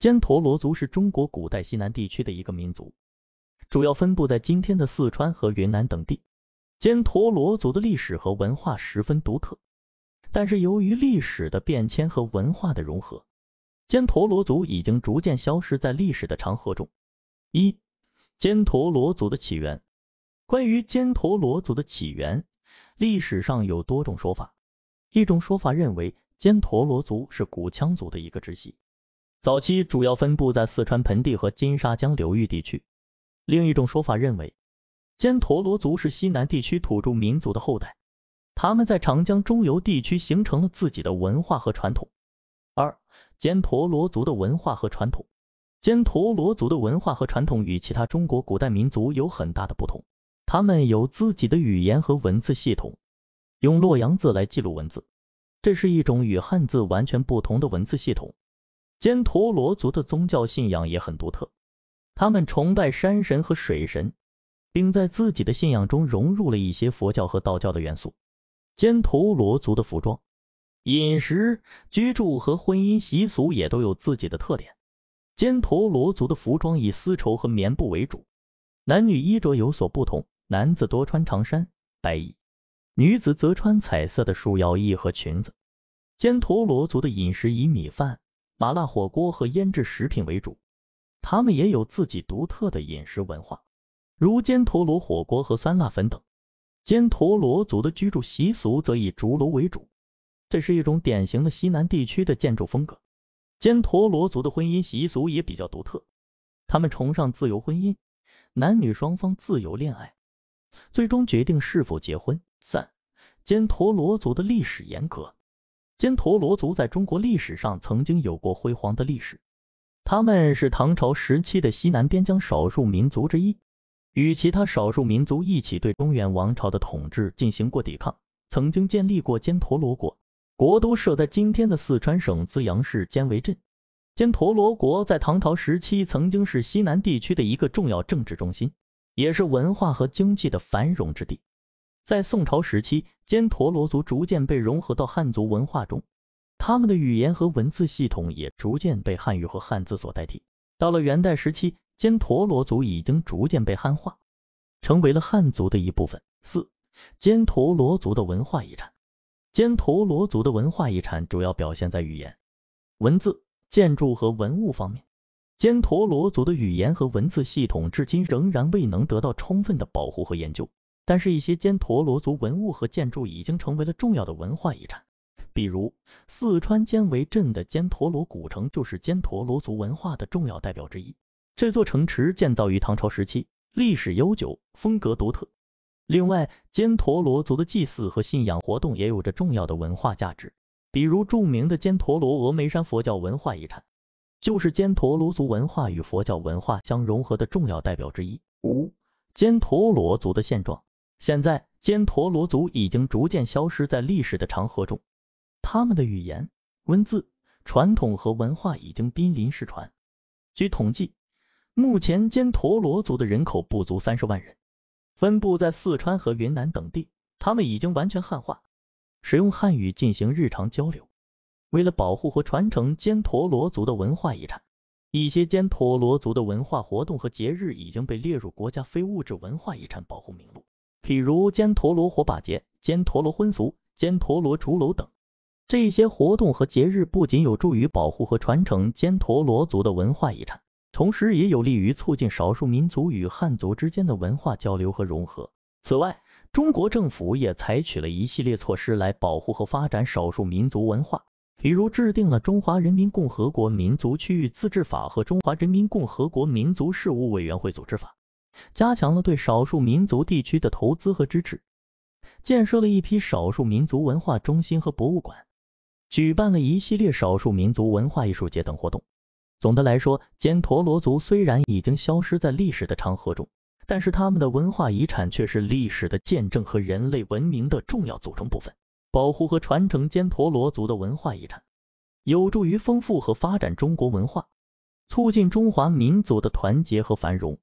犍陀罗族是中国古代西南地区的一个民族，主要分布在今天的四川和云南等地。犍陀罗族的历史和文化十分独特，但是由于历史的变迁和文化的融合，犍陀罗族已经逐渐消失在历史的长河中。一、犍陀罗族的起源，关于犍陀罗族的起源，历史上有多种说法。一种说法认为犍陀罗族是古羌族的一个支系。早期主要分布在四川盆地和金沙江流域地区。另一种说法认为，犍陀罗族是西南地区土著民族的后代，他们在长江中游地区形成了自己的文化和传统。二、犍陀罗族的文化和传统。犍陀罗族的文化和传统与其他中国古代民族有很大的不同，他们有自己的语言和文字系统，用洛阳字来记录文字，这是一种与汉字完全不同的文字系统。犍陀罗族的宗教信仰也很独特，他们崇拜山神和水神，并在自己的信仰中融入了一些佛教和道教的元素。犍陀罗族的服装、饮食、居住和婚姻习俗也都有自己的特点。犍陀罗族的服装以丝绸和棉布为主，男女衣着有所不同，男子多穿长衫、白衣，女子则穿彩色的束腰衣和裙子。犍陀罗族的饮食以米饭。麻辣火锅和腌制食品为主，他们也有自己独特的饮食文化，如尖陀罗火锅和酸辣粉等。尖陀罗族的居住习俗则以竹楼为主，这是一种典型的西南地区的建筑风格。尖陀罗族的婚姻习俗也比较独特，他们崇尚自由婚姻，男女双方自由恋爱，最终决定是否结婚。三、尖陀罗族的历史严格。犍陀罗族在中国历史上曾经有过辉煌的历史，他们是唐朝时期的西南边疆少数民族之一，与其他少数民族一起对中原王朝的统治进行过抵抗，曾经建立过犍陀罗国，国都设在今天的四川省资阳市犍为镇。犍陀罗国在唐朝时期曾经是西南地区的一个重要政治中心，也是文化和经济的繁荣之地。在宋朝时期，坚陀罗族逐渐被融合到汉族文化中，他们的语言和文字系统也逐渐被汉语和汉字所代替。到了元代时期，坚陀罗族已经逐渐被汉化，成为了汉族的一部分。四、坚陀罗族的文化遗产。坚陀罗族的文化遗产主要表现在语言、文字、建筑和文物方面。坚陀罗族的语言和文字系统至今仍然未能得到充分的保护和研究。但是，一些坚陀罗族文物和建筑已经成为了重要的文化遗产，比如四川犍为镇的坚陀罗古城就是坚陀罗族文化的重要代表之一。这座城池建造于唐朝时期，历史悠久，风格独特。另外，坚陀罗族的祭祀和信仰活动也有着重要的文化价值，比如著名的坚陀罗峨眉山佛教文化遗产，就是坚陀罗族文化与佛教文化相融合的重要代表之一。五、坚陀罗族的现状。现在，坚陀罗族已经逐渐消失在历史的长河中，他们的语言、文字、传统和文化已经濒临失传。据统计，目前坚陀罗族的人口不足三十万人，分布在四川和云南等地。他们已经完全汉化，使用汉语进行日常交流。为了保护和传承坚陀罗族的文化遗产，一些坚陀罗族的文化活动和节日已经被列入国家非物质文化遗产保护名录。比如煎陀螺火把节、尖陀螺婚俗、尖陀螺竹楼等，这些活动和节日不仅有助于保护和传承尖陀螺族的文化遗产，同时也有利于促进少数民族与汉族之间的文化交流和融合。此外，中国政府也采取了一系列措施来保护和发展少数民族文化，比如制定了《中华人民共和国民族区域自治法》和《中华人民共和国民族事务委员会组织法》。加强了对少数民族地区的投资和支持，建设了一批少数民族文化中心和博物馆，举办了一系列少数民族文化艺术节等活动。总的来说，犍陀罗族虽然已经消失在历史的长河中，但是他们的文化遗产却是历史的见证和人类文明的重要组成部分。保护和传承犍陀罗族的文化遗产，有助于丰富和发展中国文化，促进中华民族的团结和繁荣。